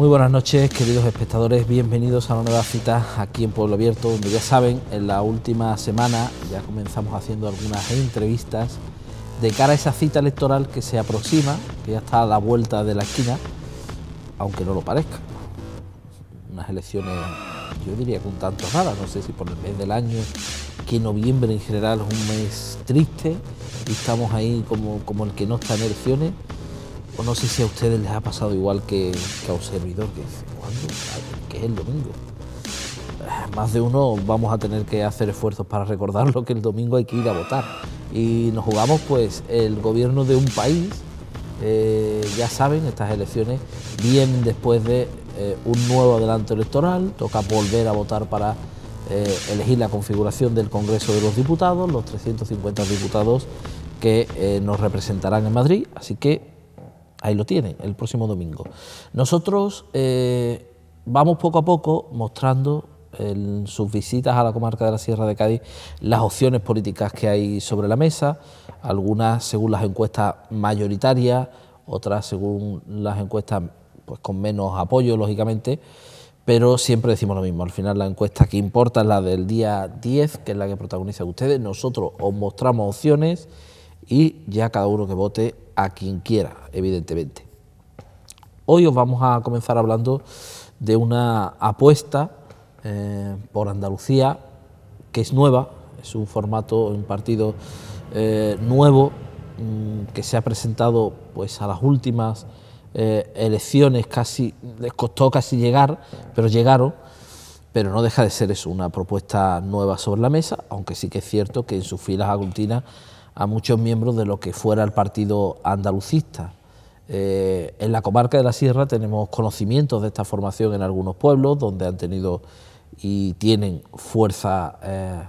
Muy buenas noches, queridos espectadores, bienvenidos a una nueva cita aquí en Pueblo Abierto, donde ya saben, en la última semana ya comenzamos haciendo algunas entrevistas de cara a esa cita electoral que se aproxima, que ya está a la vuelta de la esquina, aunque no lo parezca. Unas elecciones, yo diría con tanto nada, no sé si por el mes del año, que noviembre en general es un mes triste y estamos ahí como, como el que no está en elecciones no sé si a ustedes les ha pasado igual que, que a un servidor, que, es el domingo. Ah, más de uno vamos a tener que hacer esfuerzos para recordarlo que el domingo hay que ir a votar. Y nos jugamos pues el gobierno de un país. Eh, ya saben, estas elecciones vienen después de eh, un nuevo adelanto electoral, toca volver a votar para eh, elegir la configuración del Congreso de los Diputados, los 350 diputados que nos representarán en Madrid. Así que Ahí lo tiene, el próximo domingo. Nosotros eh, vamos poco a poco mostrando en sus visitas a la comarca de la Sierra de Cádiz las opciones políticas que hay sobre la mesa, algunas según las encuestas mayoritarias, otras según las encuestas pues, con menos apoyo, lógicamente, pero siempre decimos lo mismo, al final la encuesta que importa es la del día 10, que es la que protagoniza ustedes, nosotros os mostramos opciones y ya cada uno que vote a quien quiera, evidentemente. Hoy os vamos a comenzar hablando de una apuesta eh, por Andalucía que es nueva, es un formato, un partido eh, nuevo mm, que se ha presentado pues a las últimas eh, elecciones, casi les costó casi llegar, pero llegaron pero no deja de ser eso, una propuesta nueva sobre la mesa, aunque sí que es cierto que en sus filas aglutina a muchos miembros de lo que fuera el partido andalucista. Eh, en la comarca de la Sierra tenemos conocimientos de esta formación en algunos pueblos donde han tenido y tienen fuerza eh,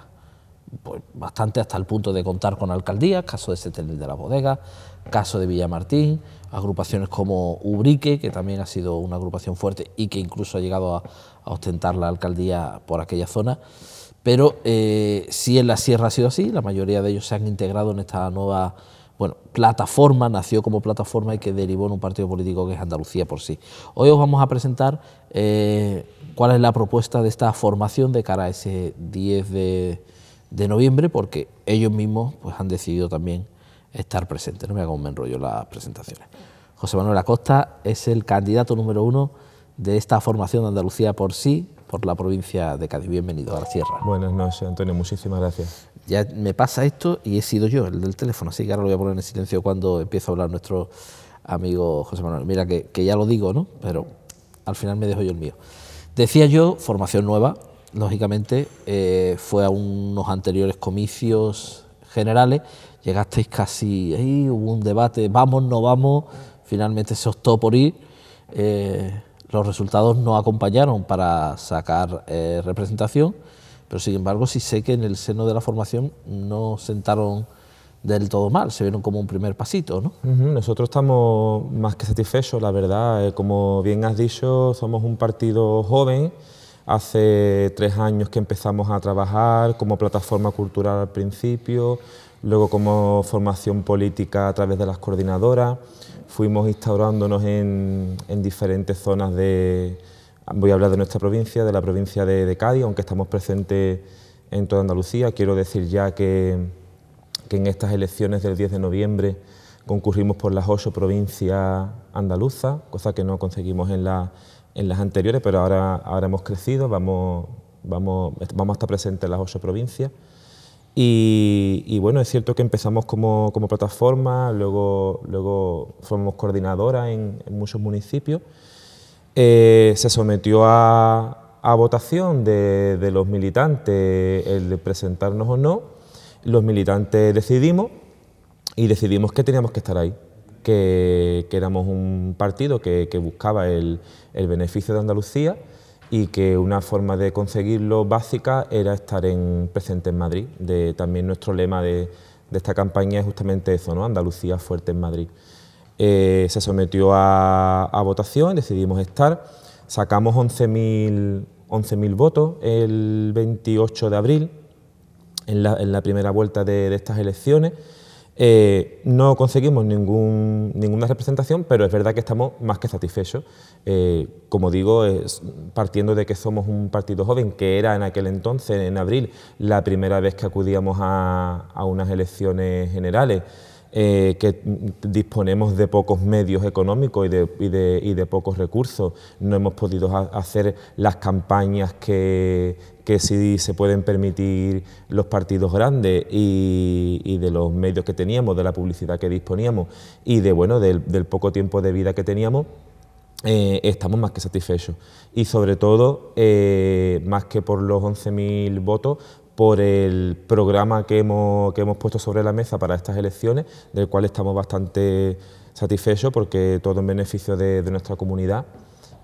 pues, bastante hasta el punto de contar con alcaldías, caso de Setenil de la Bodega, caso de Villamartín, agrupaciones como Ubrique, que también ha sido una agrupación fuerte y que incluso ha llegado a, a ostentar la alcaldía por aquella zona pero eh, sí en la sierra ha sido así, la mayoría de ellos se han integrado en esta nueva bueno, plataforma, nació como plataforma y que derivó en un partido político que es Andalucía por sí. Hoy os vamos a presentar eh, cuál es la propuesta de esta formación de cara a ese 10 de, noviembre, porque ellos mismos pues, han decidido también estar presentes. No me hago un enrollo las presentaciones. José Manuel Acosta es el candidato número uno de esta formación de Andalucía por sí, por la provincia de Cádiz. Bienvenido a la Sierra. Buenas noches, Antonio. Muchísimas gracias. Ya me pasa esto y he sido yo, el del teléfono, así que ahora lo voy a poner en silencio cuando empiece a hablar nuestro amigo José Manuel. Mira, que, ya lo digo, ¿no? Pero al final me dejo yo el mío. Decía yo, formación nueva, lógicamente, eh, fue a unos anteriores comicios generales, llegasteis casi, ahí hubo un debate, vamos, no vamos, finalmente se optó por ir. Eh, los resultados no acompañaron para sacar eh, representación, pero sin embargo sí sé que en el seno de la formación no sentaron del todo mal, se vieron como un primer pasito, ¿no? Nosotros estamos más que satisfechos, la verdad. Eh, como bien has dicho, somos un partido joven. Hace tres años que empezamos a trabajar como plataforma cultural al principio luego como formación política a través de las coordinadoras, fuimos instaurándonos en, diferentes zonas de, voy a hablar de nuestra provincia, de la provincia de, Cádiz, aunque estamos presentes en toda Andalucía, quiero decir ya que, en estas elecciones del 10 de noviembre concurrimos por las ocho provincias andaluzas, cosa que no conseguimos en, en las anteriores, pero ahora, ahora hemos crecido, vamos, vamos a estar presentes en las ocho provincias. Y, bueno, es cierto que empezamos como, plataforma, luego, fuimos coordinadoras coordinadora en, muchos municipios. Eh, se sometió a, votación de, los militantes el de presentarnos o no. Los militantes decidimos y decidimos que teníamos que estar ahí, que, éramos un partido que, buscaba el beneficio de Andalucía y que una forma de conseguirlo básica era estar presente en Madrid. De, también nuestro lema de, esta campaña es justamente eso, ¿no? Andalucía fuerte en Madrid. Eh, se sometió a, votación, decidimos estar, sacamos 11.000 11 votos el 28 de abril, en la, primera vuelta de estas elecciones, eh, no conseguimos ninguna representación, pero es verdad que estamos más que satisfechos. Eh, como digo, partiendo de que somos un partido joven, que era en aquel entonces, en abril, la primera vez que acudíamos a unas elecciones generales. Eh, que disponemos de pocos medios económicos y de, pocos recursos. No hemos podido hacer las campañas que, que sí se pueden permitir los partidos grandes y, de los medios que teníamos, de la publicidad que disponíamos y de, bueno, del, poco tiempo de vida que teníamos. Eh, estamos más que satisfechos. Y sobre todo, eh, más que por los 11.000 votos, por el programa que hemos, que hemos puesto sobre la mesa para estas elecciones, del cual estamos bastante satisfechos porque todo en beneficio de, nuestra comunidad.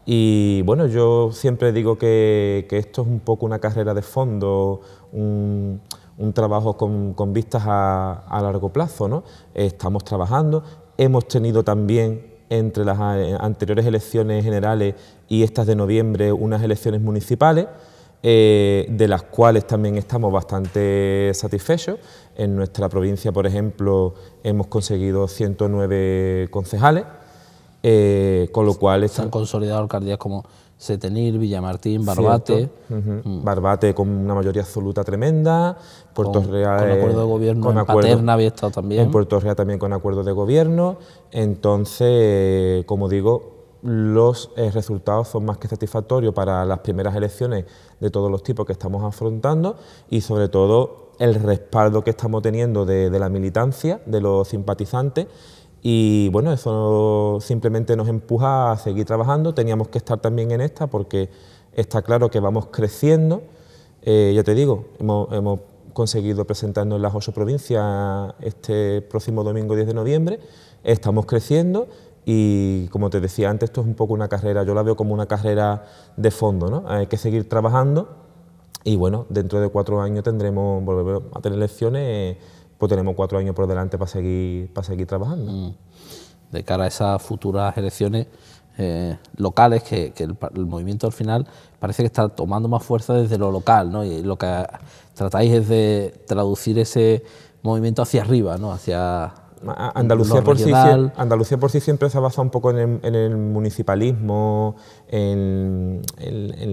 Y bueno, yo siempre digo que, esto es un poco una carrera de fondo, un, un trabajo con, vistas a, largo plazo. Estamos trabajando, hemos tenido también entre las anteriores elecciones generales y estas de noviembre unas elecciones municipales. Eh, de las cuales también estamos bastante satisfechos. En nuestra provincia, por ejemplo, hemos conseguido 109 concejales, eh, con lo cual... Están, están alcaldías como Setenil, Villamartín, Barbate. Mm. Barbate con una mayoría absoluta tremenda. Puerto Real. Con acuerdo de gobierno. Con Paterna había estado también. En Puerto Real también con acuerdo de gobierno. Entonces, como digo, los eh, resultados son más que satisfactorios para las primeras elecciones de todos los tipos que estamos afrontando y sobre todo el respaldo que estamos teniendo de, la militancia, de los simpatizantes y bueno, eso simplemente nos empuja a seguir trabajando, teníamos que estar también en esta porque está claro que vamos creciendo, eh, ya te digo, hemos, hemos conseguido presentarnos en las ocho provincias este próximo domingo 10 de noviembre, estamos creciendo y como te decía antes, esto es un poco una carrera, yo la veo como una carrera de fondo, ¿no? Hay que seguir trabajando y bueno, dentro de cuatro años tendremos, volveremos a tener elecciones, pues tenemos cuatro años por delante para seguir, para seguir trabajando. Mm. De cara a esas futuras elecciones, eh, locales, que, el, movimiento al final parece que está tomando más fuerza desde lo local, ¿no? y lo que tratáis es de traducir ese movimiento hacia arriba, ¿no? hacia, Andalucía por, sí, Andalucía por siempre se ha basado un poco en el, municipalismo, en,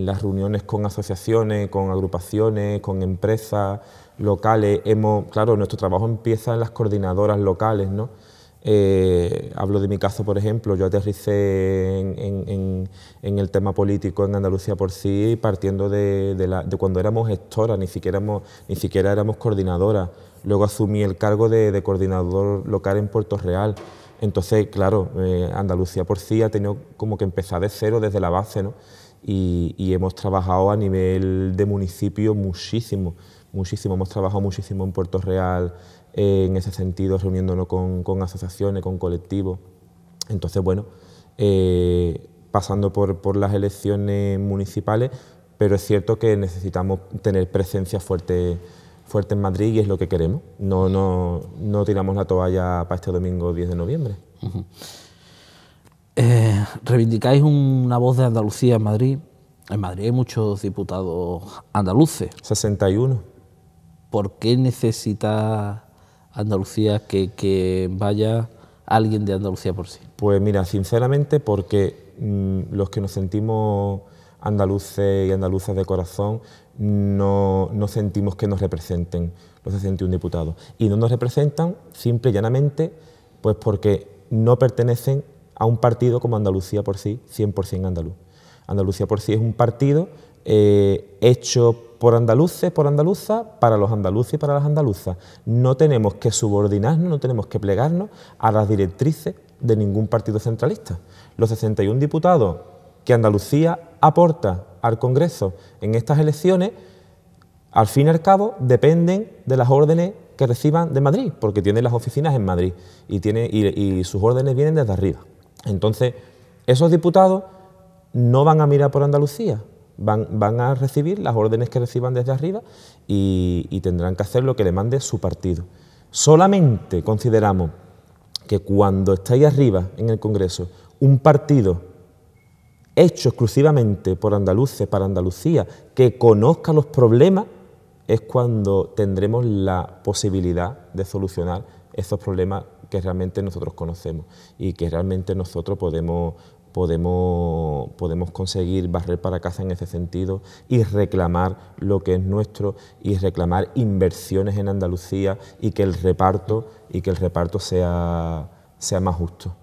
las reuniones con asociaciones, con agrupaciones, con empresas locales. claro, nuestro trabajo empieza en las coordinadoras locales, ¿no? Eh, hablo de mi caso, por ejemplo, yo aterricé en, el tema político en Andalucía por sí, partiendo de, cuando éramos gestoras, ni siquiera, ni siquiera éramos coordinadoras. Luego asumí el cargo de, coordinador local en Puerto Real. Entonces, claro, eh, Andalucía por sí ha tenido como que empezar de cero desde la base, ¿no? Y, hemos trabajado a nivel de municipio muchísimo, muchísimo. Hemos trabajado muchísimo en Puerto Real eh, en ese sentido, reuniéndonos con, asociaciones, con colectivos. Entonces, bueno, eh, pasando por las elecciones municipales, pero es cierto que necesitamos tener presencia fuerte fuerte en Madrid y es lo que queremos. No, no, no tiramos la toalla para este domingo 10 de noviembre. Eh, reivindicáis una voz de Andalucía en Madrid. En Madrid hay muchos diputados andaluces. 61. ¿Por qué necesita Andalucía que, vaya alguien de Andalucía por sí? Pues mira, sinceramente porque mm, los que nos sentimos andaluces y andaluces de corazón no, sentimos que nos representen los 61 diputados. Y no nos representan simple y llanamente pues porque no pertenecen a un partido como Andalucía por sí, 100% andaluz. Andalucía por sí es un partido eh, hecho por andaluces, por andaluza para los andaluces y para las andaluzas. No tenemos que subordinarnos, no tenemos que plegarnos a las directrices de ningún partido centralista. Los 61 diputados que Andalucía aporta al Congreso en estas elecciones, al fin y al cabo dependen de las órdenes que reciban de Madrid, porque tienen las oficinas en Madrid y, sus órdenes vienen desde arriba. Entonces, esos diputados no van a mirar por Andalucía, Van, a recibir las órdenes que reciban desde arriba y, y, tendrán que hacer lo que le mande su partido. Solamente consideramos que cuando estáis arriba en el Congreso un partido hecho exclusivamente por andaluces para Andalucía, que conozca los problemas, es cuando tendremos la posibilidad de solucionar esos problemas que realmente nosotros conocemos y que realmente nosotros podemos, conseguir barrer para casa en ese sentido y reclamar lo que es nuestro y reclamar inversiones en Andalucía y que el reparto, y que el reparto sea más justo.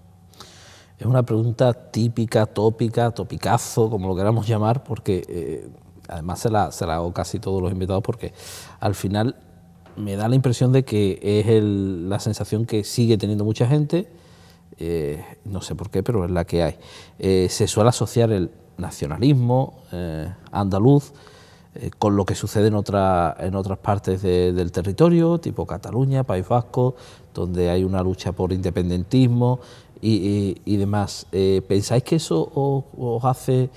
Es una pregunta típica, tópica, topicazo, como lo queramos llamar, porque eh, además se la, se la hago casi todos los invitados porque al final me da la impresión de que es la sensación que sigue teniendo mucha gente, eh, no sé por qué, pero es la que hay. Eh, se suele asociar el nacionalismo andaluz con lo que sucede en, otra, en otras partes del territorio, tipo Cataluña, País Vasco, donde hay una lucha por independentismo, y, demás. Eh, ¿Pensáis que eso os, hace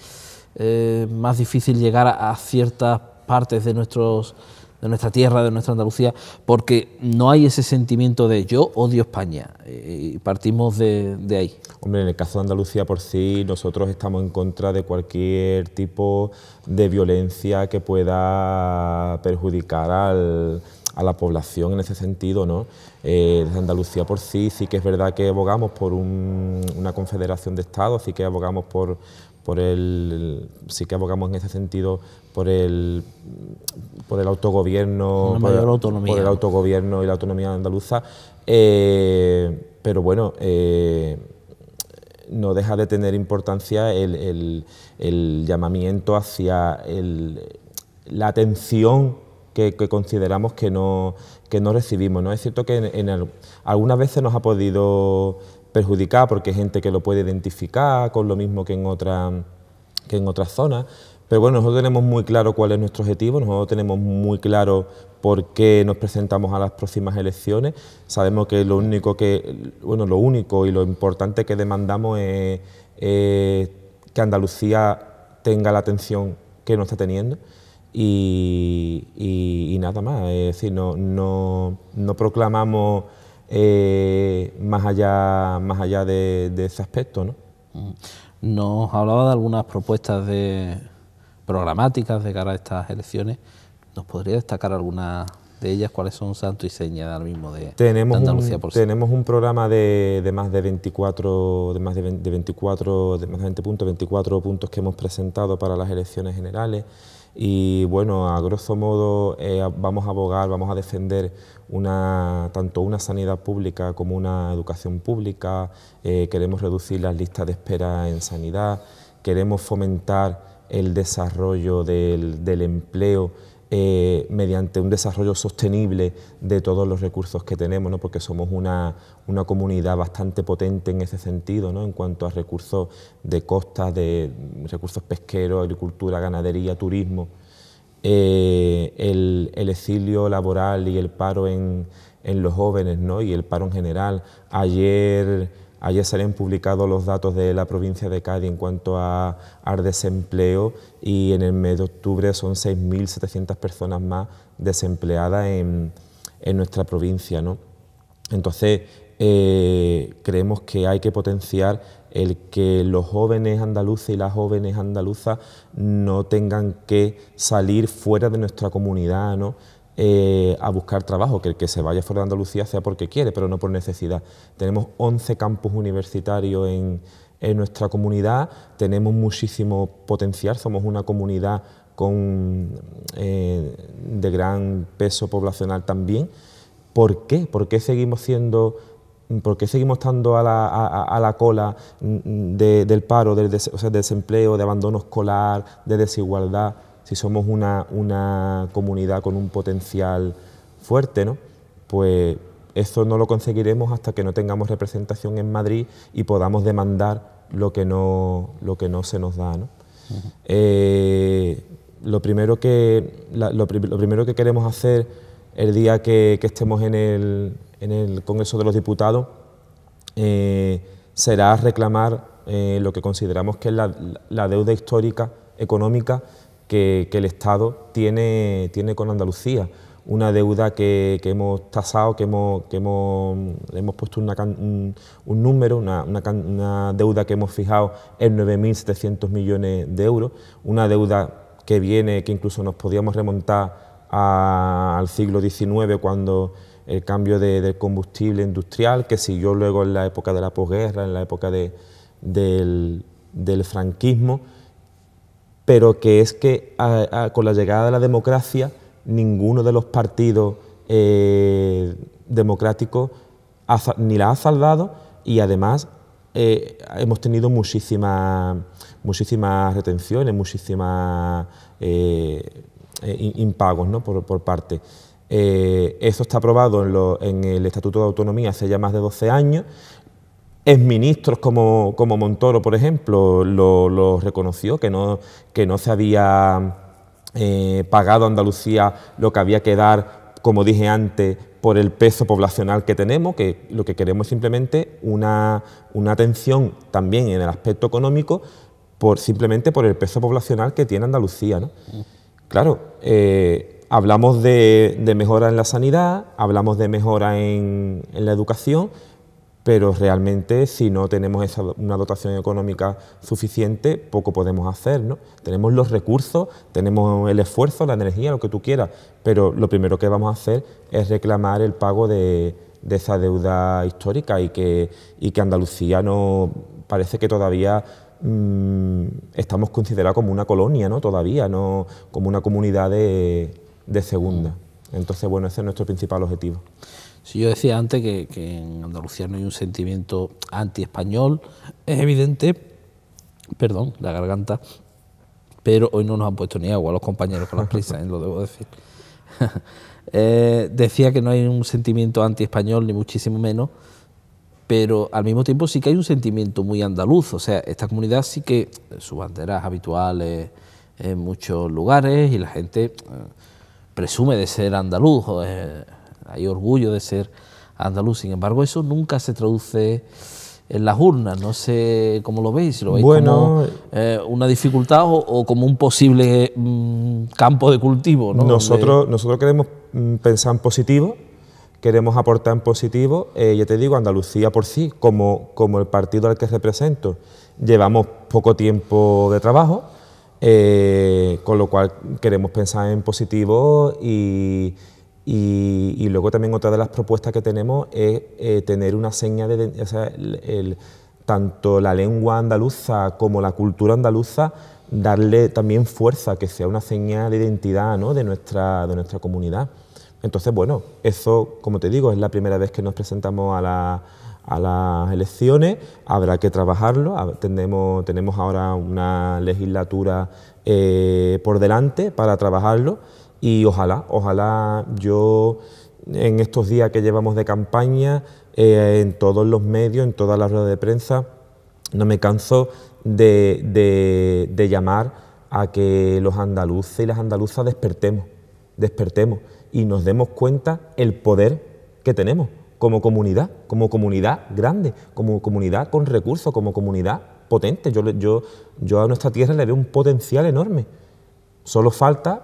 eh, más difícil llegar a, ciertas partes de nuestros de nuestra tierra, de nuestra Andalucía, porque no hay ese sentimiento de yo odio España, eh, y partimos de, de, ahí. Hombre, en el caso de Andalucía por sí, nosotros estamos en contra de cualquier tipo de violencia que pueda perjudicar al, a la población en ese sentido. ¿no? Eh, desde Andalucía por sí, sí que es verdad que abogamos por un, una confederación de estados, sí que abogamos por, por el sí que abogamos en ese sentido por el por el autogobierno por, por, el autogobierno y la autonomía andaluza eh, pero bueno eh, no deja de tener importancia el, el llamamiento hacia el, la atención que, consideramos que no, recibimos. ¿no? Es cierto que en, algunas veces nos ha podido perjudicar porque hay gente que lo puede identificar con lo mismo que en, que en otras zonas, pero bueno, nosotros tenemos muy claro cuál es nuestro objetivo, nosotros tenemos muy claro por qué nos presentamos a las próximas elecciones. Sabemos que lo único que, bueno, lo único y lo importante que demandamos es, es que Andalucía tenga la atención que no está teniendo y, nada más. Es decir, no, proclamamos eh, más allá, más allá de, ese aspecto. ¿no? Mm. Nos hablaba de algunas propuestas de programáticas de cara a estas elecciones. ¿Nos podría destacar alguna de ellas? ¿Cuáles son santo y seña ahora mismo de, tenemos Andalucía? tenemos un programa de, más de 24, de más de, de 24, de puntos, 24 puntos que hemos presentado para las elecciones generales y bueno, a grosso modo eh, vamos a abogar, vamos a defender una, tanto una sanidad pública como una educación pública, eh, queremos reducir las listas de espera en sanidad, queremos fomentar el desarrollo del empleo eh, mediante un desarrollo sostenible de todos los recursos que tenemos, ¿no? porque somos una, comunidad bastante potente en ese sentido, ¿no? en cuanto a recursos de costas, de recursos pesqueros, agricultura, ganadería, turismo. Eh, el, exilio laboral y el paro en, los jóvenes y el paro en general. Ayer Ayer han publicados los datos de la provincia de Cádiz en cuanto a, al desempleo y en el mes de octubre son 6.700 personas más desempleadas en, nuestra provincia. ¿no? Entonces, eh, creemos que hay que potenciar el que los jóvenes andaluces y las jóvenes andaluzas no tengan que salir fuera de nuestra comunidad, ¿no? Eh, a buscar trabajo, que el que se vaya fuera de Andalucía sea porque quiere, pero no por necesidad. Tenemos 11 campus universitarios en, nuestra comunidad, tenemos muchísimo potencial, somos una comunidad con, eh, de gran peso poblacional también. ¿Por qué? ¿Por qué seguimos siendo... ¿Por qué seguimos estando a la, cola del paro, del desempleo, de abandono escolar, de desigualdad? si somos una, comunidad con un potencial fuerte, pues eso no lo conseguiremos hasta que no tengamos representación en Madrid y podamos demandar lo que no, lo que no se nos da. Eh, lo, primero que, primero que queremos hacer el día que, estemos en el, en el, Congreso de los Diputados eh, será reclamar eh, lo que consideramos que es la, la deuda histórica económica que, el Estado tiene, con Andalucía una deuda que, hemos tasado, que hemos, puesto un, número, una, deuda que hemos fijado en 9.700 millones de euros, una deuda que viene, que incluso nos podíamos remontar al siglo XIX cuando el cambio de, del combustible industrial, que siguió luego en la época de la posguerra, en la época del franquismo, pero que es que con la llegada de la democracia ninguno de los partidos eh, democráticos ni la ha saldado y además eh, hemos tenido muchísimas retenciones, muchísimas eh, impagos por, por, parte. eso está aprobado en, en el Estatuto de Autonomía hace ya más de 12 años ministros como, como Montoro, por ejemplo, lo, reconoció, que no, que no se había eh, pagado a Andalucía lo que había que dar, como dije antes, por el peso poblacional que tenemos, que lo que queremos es simplemente una, atención también en el aspecto económico, por, simplemente por el peso poblacional que tiene Andalucía. Claro, eh, hablamos de, mejora en la sanidad, hablamos de mejora en, en la educación, pero realmente si no tenemos una dotación económica suficiente, poco podemos hacer. Tenemos los recursos, tenemos el esfuerzo, la energía, lo que tú quieras, pero lo primero que vamos a hacer es reclamar el pago de, esa deuda histórica y que, Andalucía no parece que todavía mm, estamos considerados como una colonia, ¿no? todavía, no como una comunidad de, de segunda. Mm. Entonces, bueno, ese es nuestro principal objetivo. Si yo decía antes que, en Andalucía no hay un sentimiento anti-español, es evidente, perdón, la garganta, pero hoy no nos han puesto ni agua los compañeros con las prisas, ¿eh? lo debo decir. Eh, decía que no hay un sentimiento anti-español, ni muchísimo menos, pero al mismo tiempo sí que hay un sentimiento muy andaluz, o sea, esta comunidad sí que sus banderas habituales en muchos lugares y la gente eh, presume de ser andaluz, o hay orgullo de ser andaluz. Sin embargo, eso nunca se traduce en las urnas. No sé cómo lo veis, lo veis como eh, una dificultad o, como un posible mm, campo de cultivo. Nosotros, nosotros queremos mm, pensar en positivo, queremos aportar en positivo. Eh, ya te digo, Andalucía por sí, como, como el partido al que represento, llevamos poco tiempo de trabajo. Eh, con lo cual queremos pensar en positivo y, y, luego también otra de las propuestas que tenemos es eh, tener una seña de... tanto la lengua andaluza como la cultura andaluza, darle también fuerza, que sea una señal de identidad de, nuestra, comunidad. Entonces, bueno, eso, como te digo, es la primera vez que nos presentamos a, a las elecciones, habrá que trabajarlo, tenemos, tenemos ahora una legislatura eh, por delante para trabajarlo y ojalá, ojalá yo en estos días que llevamos de campaña, eh, en todos los medios, en todas las ruedas de prensa, no me canso de, llamar a que los andaluces y las andaluzas despertemos, despertemos y nos demos cuenta el poder que tenemos como comunidad, como comunidad grande, como comunidad con recursos, como comunidad potente. Yo, yo, yo a nuestra tierra le veo un potencial enorme. Solo falta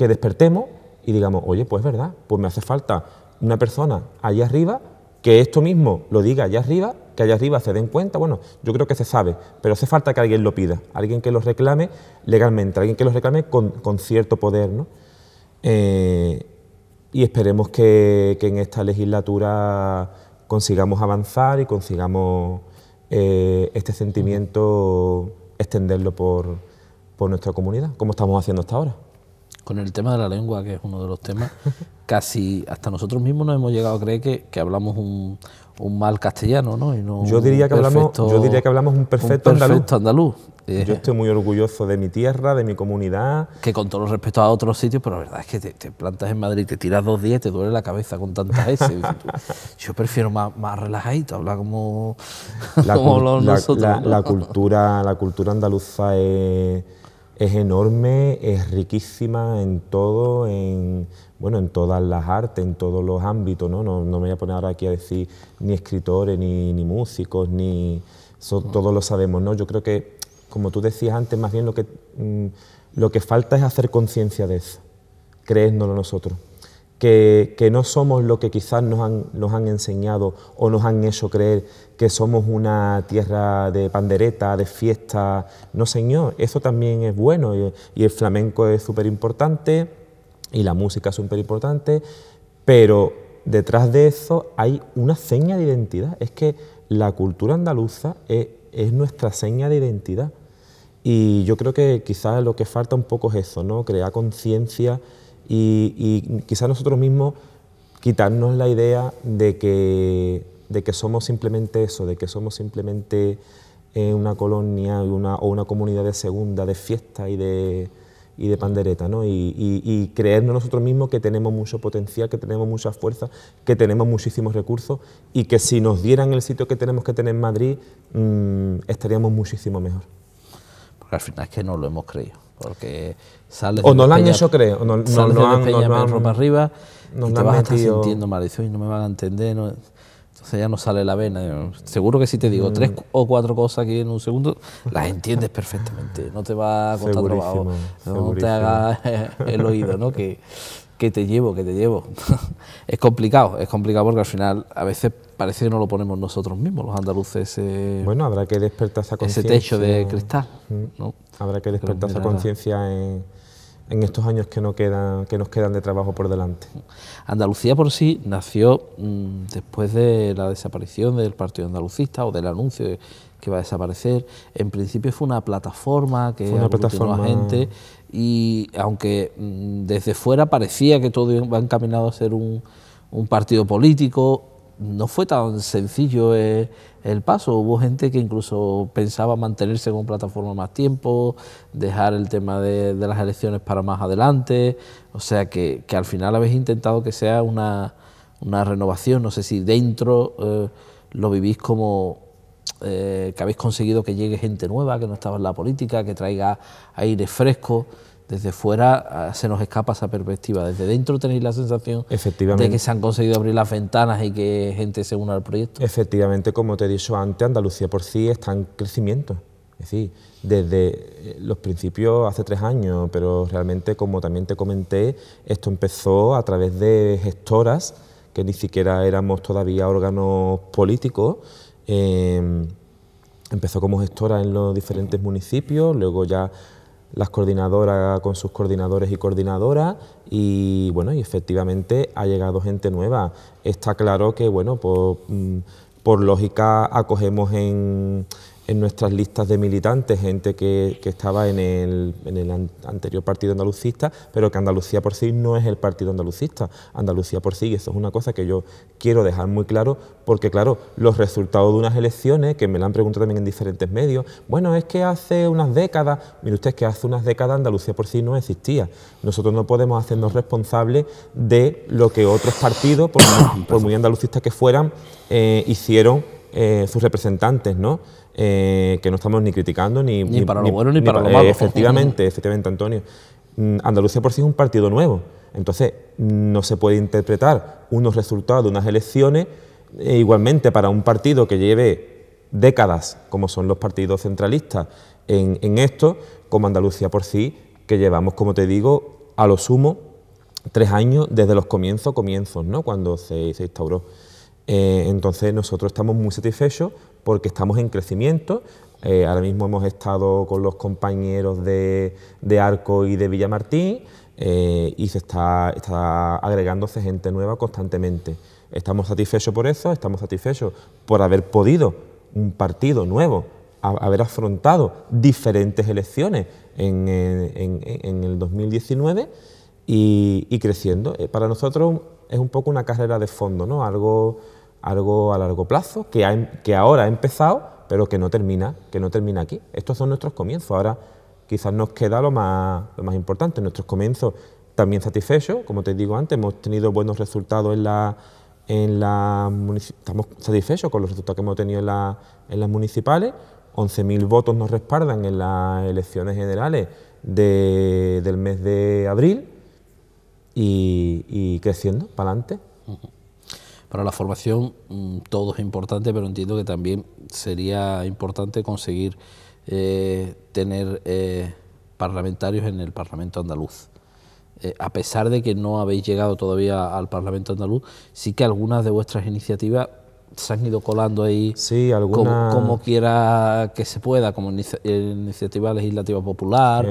que despertemos y digamos, oye, pues es verdad, pues me hace falta una persona allá arriba que esto mismo lo diga allá arriba, que allá arriba se den cuenta, bueno, yo creo que se sabe, pero hace falta que alguien lo pida, alguien que lo reclame legalmente, alguien que lo reclame con, cierto poder, ¿no? Eh, y esperemos que, en esta legislatura consigamos avanzar y consigamos eh, este sentimiento extenderlo por nuestra comunidad, como estamos haciendo hasta ahora con el tema de la lengua, que es uno de los temas, casi hasta nosotros mismos nos hemos llegado a creer que, hablamos un, mal castellano, ¿no? yo, diría que hablamos, un perfecto, andaluz. Yo eh, estoy muy orgulloso de mi tierra, de mi comunidad. Que con todo el respeto a otros sitios, pero la verdad es que te, plantas en Madrid, te tiras dos días, te duele la cabeza con tantas S. yo prefiero más, relajadito, hablar como, nosotros. la, cultura, la cultura andaluza es es enorme, es riquísima en todo, en, bueno, en todas las artes, en todos los ámbitos, ¿no? No, me voy a poner ahora aquí a decir ni escritores, ni, músicos, ni... todos lo sabemos, ¿no? Yo creo que, como tú decías antes, más bien lo que, mm, lo que falta es hacer conciencia de eso, creéndolo nosotros que, no somos lo que quizás nos han, nos han enseñado o nos han hecho creer que somos una tierra de pandereta, de fiesta. No, señor, eso también es bueno y, el flamenco es súper importante y la música es súper importante, pero detrás de eso hay una seña de identidad. Es que la cultura andaluza es, es nuestra seña de identidad. Y yo creo que quizás lo que falta un poco es eso, ¿no? Crear conciencia y, quizás nosotros mismos quitarnos la idea de que, de que somos simplemente eso, de que somos simplemente eh, una colonia o una comunidad de segunda, de fiesta y de, y de pandereta, ¿no? Y, creernos nosotros mismos que tenemos mucho potencial, que tenemos mucha fuerza, que tenemos muchísimos recursos y que si nos dieran el sitio que tenemos que tener en Madrid, mm, estaríamos muchísimo mejor. Porque al final es que no lo hemos creído porque sales o no lo han hecho creo. no, no, no de han, peña, no, han, ropa arriba no, y te vas a estar sintiendo mal, y dices, no me van a entender, entonces ya no sale la vena. Seguro que si te digo mm. tres o cuatro cosas aquí en un segundo, las entiendes perfectamente, no te va a costar trabajo, no te hagas el oído, ¿no? Que, ¿qué te llevo? que te llevo? es complicado, es complicado porque al final a veces parece que no lo ponemos nosotros mismos, los andaluces. Eh, bueno, habrá que despertar esa conciencia. Ese techo de cristal. Mm. Habrá que despertar esa conciencia en, estos años que, no quedan, que nos quedan de trabajo por delante. Andalucía por sí nació mm, después de la desaparición del Partido Andalucista o del anuncio de, que va a desaparecer. En principio fue una plataforma que fue una plataforma... gente y aunque mm, desde fuera parecía que todo iba encaminado a ser un, partido político, no fue tan sencillo eh, el paso. Hubo gente que incluso pensaba mantenerse con plataforma más tiempo, dejar el tema de, las elecciones para más adelante. O sea que, al final habéis intentado que sea una, renovación. No sé si dentro eh, lo vivís como eh, que habéis conseguido que llegue gente nueva, que no estaba en la política, que traiga aire fresco. Desde fuera ah, se nos escapa esa perspectiva. Desde dentro tenéis la sensación de que se han conseguido abrir las ventanas y que gente se una al proyecto. Efectivamente, como te he dicho antes, Andalucía por sí está en crecimiento. Es decir, desde eh, los principios hace tres años, pero realmente, como también te comenté, esto empezó a través de gestoras que ni siquiera éramos todavía órganos políticos Em, empezó como gestora en los diferentes municipios, luego ya las coordinadoras con sus coordinadores y coordinadoras y bueno, y efectivamente ha llegado gente nueva. Está claro que bueno, pues, mm, por lógica acogemos en en nuestras listas de militantes, gente que, estaba en el, anterior partido andalucista, pero que Andalucía por sí no es el partido andalucista. Andalucía por sí, y eso es una cosa que yo quiero dejar muy claro, porque claro, los resultados de unas elecciones, que me la han preguntado también en diferentes medios, bueno, es que hace unas décadas, mire usted, que hace unas décadas Andalucía por sí no existía. Nosotros no podemos hacernos responsables de lo que otros partidos, por, muy andalucistas que fueran, eh, hicieron eh, sus representantes, ¿no? Eh, que no estamos ni criticando ni, ni para lo bueno ni, para, lo malo. Eh, efectivamente, efectivamente, Antonio. Mm, Andalucía por sí es un partido nuevo. Entonces, no se puede interpretar unos resultados de unas elecciones igualmente para un partido que lleve décadas, como son los partidos centralistas, en, esto, como Andalucía por sí, que llevamos, como te digo, a lo sumo tres años desde los comienzos, comienzos, ¿no? cuando se instauró. Eh, entonces nosotros estamos muy satisfechos porque estamos en crecimiento. Eh, ahora mismo hemos estado con los compañeros de, de Arco y de Villamartín eh, y se está, agregándose gente nueva constantemente. Estamos satisfechos por eso, estamos satisfechos por haber podido un partido nuevo haber afrontado diferentes elecciones en, el 2019 y, y, creciendo. Para nosotros es un poco una carrera de fondo, ¿no? algo algo a largo plazo em, que, ahora ha empezado, pero que no termina, que no termina aquí. Estos son nuestros comienzos. Ahora quizás nos queda lo más, importante, nuestros comienzos también satisfechos, como te digo antes, hemos tenido buenos resultados en la, en estamos satisfechos con los resultados que hemos tenido en, las municipales, 11.000 votos nos respaldan en las elecciones generales del mes de abril y creciendo para adelante. Para la formación mm, todo es importante, pero entiendo que también sería importante conseguir eh, tener eh, parlamentarios en el Parlamento andaluz. Eh, a pesar de que no habéis llegado todavía al Parlamento andaluz, sí que algunas de vuestras iniciativas se han ido colando ahí como, quiera que se pueda, como inicia iniciativa legislativa popular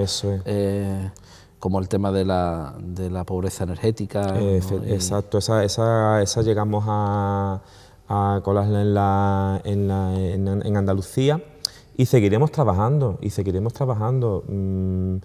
como el tema de la, pobreza energética. Eh, exacto, esa, llegamos a, a en, en, Andalucía y seguiremos trabajando, y seguiremos trabajando. Mm,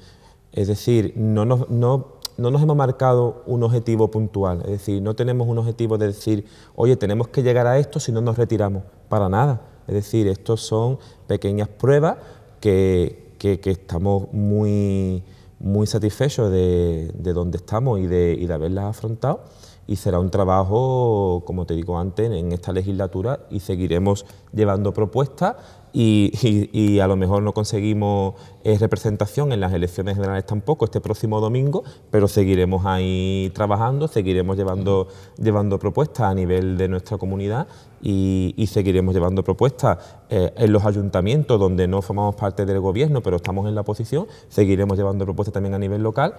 es decir, no nos, no, no nos hemos marcado un objetivo puntual, es decir, no tenemos un objetivo de decir, oye, tenemos que llegar a esto si no nos retiramos, para nada. Es decir, estos son pequeñas pruebas que estamos muy muy satisfechos de, donde estamos y de, y de haberlas afrontado y será un trabajo, como te digo antes, en esta legislatura y seguiremos llevando propuestas y, a lo mejor no conseguimos eh, representación en las elecciones generales tampoco este próximo domingo, pero seguiremos ahí trabajando, seguiremos llevando, llevando propuestas a nivel de nuestra comunidad y, seguiremos llevando propuestas eh, en los ayuntamientos donde no formamos parte del gobierno, pero estamos en la oposición, seguiremos llevando propuestas también a nivel local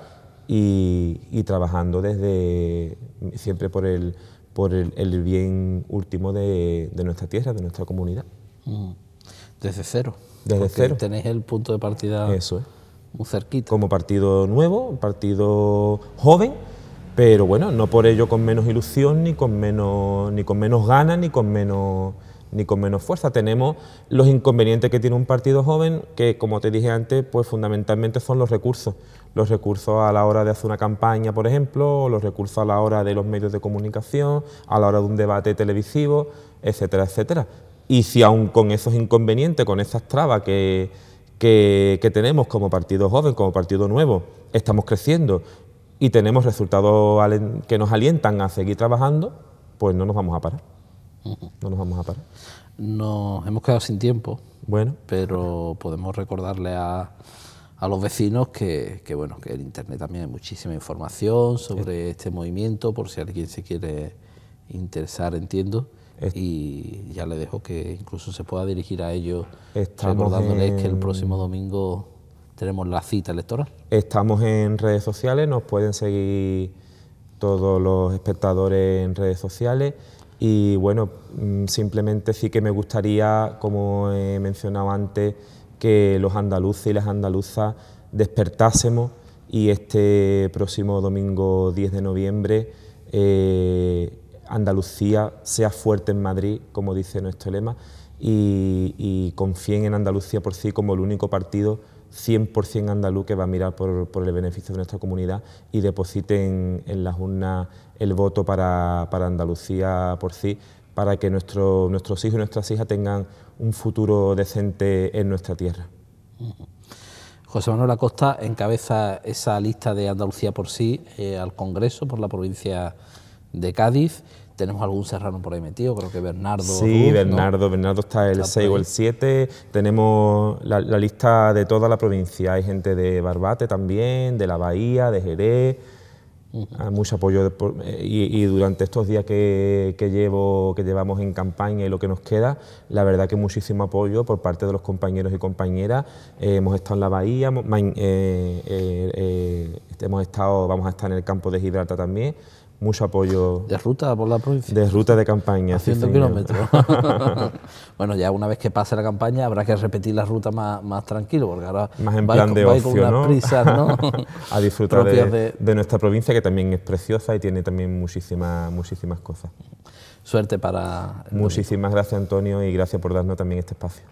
y, trabajando desde siempre por el, por el, bien último de, nuestra tierra, de nuestra comunidad. Mm. Desde cero. Desde cero. Tenéis el punto de partida Eso es. muy cerquita. Como partido nuevo, partido joven, pero bueno, no por ello con menos ilusión, ni con menos, ni con menos ganas, ni con menos ni con menos fuerza. Tenemos los inconvenientes que tiene un partido joven, que como te dije antes, pues fundamentalmente son los recursos los recursos a la hora de hacer una campaña, por ejemplo, los recursos a la hora de los medios de comunicación, a la hora de un debate televisivo, etcétera, etcétera. Y si aún con esos inconvenientes, con esas trabas que, que, que tenemos como partido joven, como partido nuevo, estamos creciendo y tenemos resultados que nos alientan a seguir trabajando, pues no nos vamos a parar. No nos vamos a parar. Nos hemos quedado sin tiempo. Bueno. Pero podemos recordarle a a los vecinos que, bueno, que en Internet también hay muchísima información sobre este movimiento, por si alguien se quiere interesar, entiendo. y ya le dejo que incluso se pueda dirigir a ellos recordándoles que el próximo domingo tenemos la cita electoral. Estamos en redes sociales, nos pueden seguir todos los espectadores en redes sociales y bueno, mm, simplemente sí que me gustaría, como he mencionado antes, que los andaluces y las andaluzas despertásemos y este próximo domingo 10 de noviembre eh, Andalucía sea fuerte en Madrid, como dice nuestro lema, y, confíen en Andalucía por sí como el único partido 100% andaluz que va a mirar por, el beneficio de nuestra comunidad y depositen en, las urnas el voto para Andalucía por sí, para que nuestro, nuestros hijos y nuestras hijas tengan un futuro decente en nuestra tierra. José Manuel Acosta encabeza esa lista de Andalucía por sí eh, al Congreso por la provincia de Cádiz. Tenemos algún serrano por ahí metido, creo que Bernardo. Sí, Bernardo, Bernardo está el 6 o el 7. Tenemos la lista de toda la provincia. Hay gente de Barbate también, de la Bahía, de Jerez Ah, mucho apoyo eh, y, durante estos días que, llevo, que llevamos en campaña y lo que nos queda, la verdad que muchísimo apoyo por parte de los compañeros y compañeras. Eh, hemos estado en la bahía, eh, hemos estado, vamos a estar en el campo de Gibraltar también mucho apoyo. De ruta por la provincia. De ruta de campaña. kilómetros. bueno, ya una vez que pase la campaña habrá que repetir la ruta más, más tranquilo, porque ahora más en plan de ocio, ¿no? a disfrutar de, nuestra provincia que también es preciosa y tiene también muchísimas, muchísimas cosas suerte para... Muchísimas gracias Antonio y gracias por darnos también este espacio.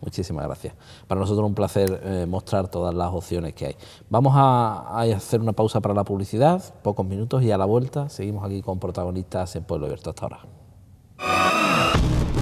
Muchísimas gracias. Para nosotros un placer eh, mostrar todas las opciones que hay. Vamos a, a, hacer una pausa para la publicidad, pocos minutos y a la vuelta seguimos aquí con protagonistas en Pueblo Abierto hasta ahora.